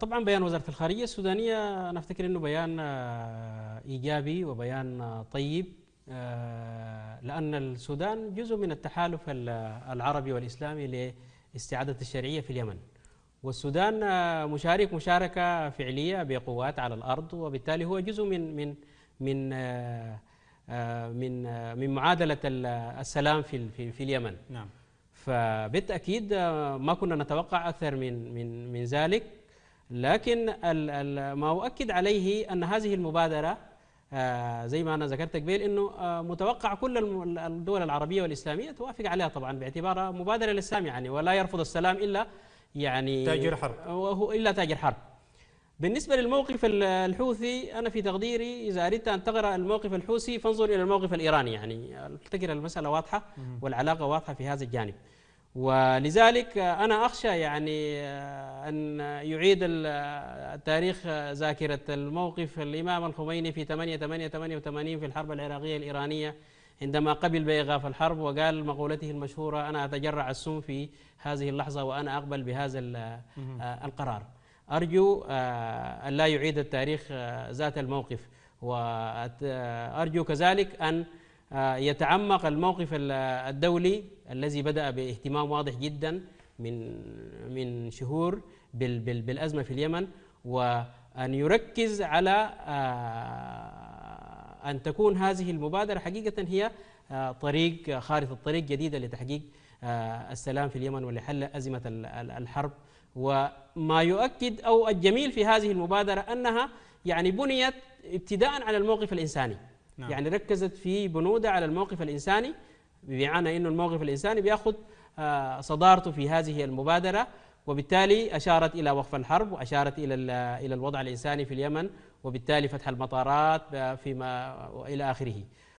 طبعا بيان وزاره الخارجيه السودانيه انا افتكر انه بيان آه، ايجابي وبيان آه، طيب آه، لان السودان جزء من التحالف العربي والاسلامي لاستعاده الشرعيه في اليمن. والسودان مشارك مشاركه فعليه بقوات على الارض وبالتالي هو جزء من من من من من معادله السلام في في اليمن. نعم. فبالتاكيد ما كنا نتوقع اكثر من من من ذلك لكن ما اؤكد عليه ان هذه المبادره آه، زي ما انا ذكرت قبل انه آه، متوقع كل الدول العربيه والاسلاميه توافق عليها طبعا باعتبارها مبادره للسلام يعني ولا يرفض السلام الا يعني تاجر حرب الا تاجر حرب بالنسبة للموقف الحوثي أنا في تقديري إذا أردت أن تقرأ الموقف الحوثي فانظر إلى الموقف الإيراني يعني أفتكر المسألة واضحة والعلاقة واضحة في هذا الجانب ولذلك أنا أخشى يعني آه، أن يعيد آه، التاريخ آه، ذاكرة الموقف الإمام الخميني في 8 8 88 في الحرب العراقية الإيرانية عندما قبل بإيقاف الحرب وقال مقولته المشهورة أنا أتجرع السم في هذه اللحظة وأنا أقبل بهذا القرار أرجو آه، أن لا يعيد التاريخ آه، ذات الموقف وأرجو كذلك أن آه، يتعمق الموقف الدولي الذي بدأ باهتمام واضح جدا من من شهور بالأزمة في اليمن وأن يركز على أن تكون هذه المبادرة حقيقة هي طريق خارطة طريق جديدة لتحقيق آه، السلام في اليمن ولحل أزمة الحرب وما يؤكد أو الجميل في هذه المبادرة أنها يعني بنيت ابتداء على الموقف الإنساني نعم. يعني ركزت في بنودة على الموقف الإنساني بمعنى أنه الموقف الإنساني بيأخذ آه، صدارته في هذه المبادرة وبالتالي أشارت إلى وقف الحرب وأشارت إلى إلى الوضع الإنساني في اليمن وبالتالي فتح المطارات آه، فيما وإلى آخره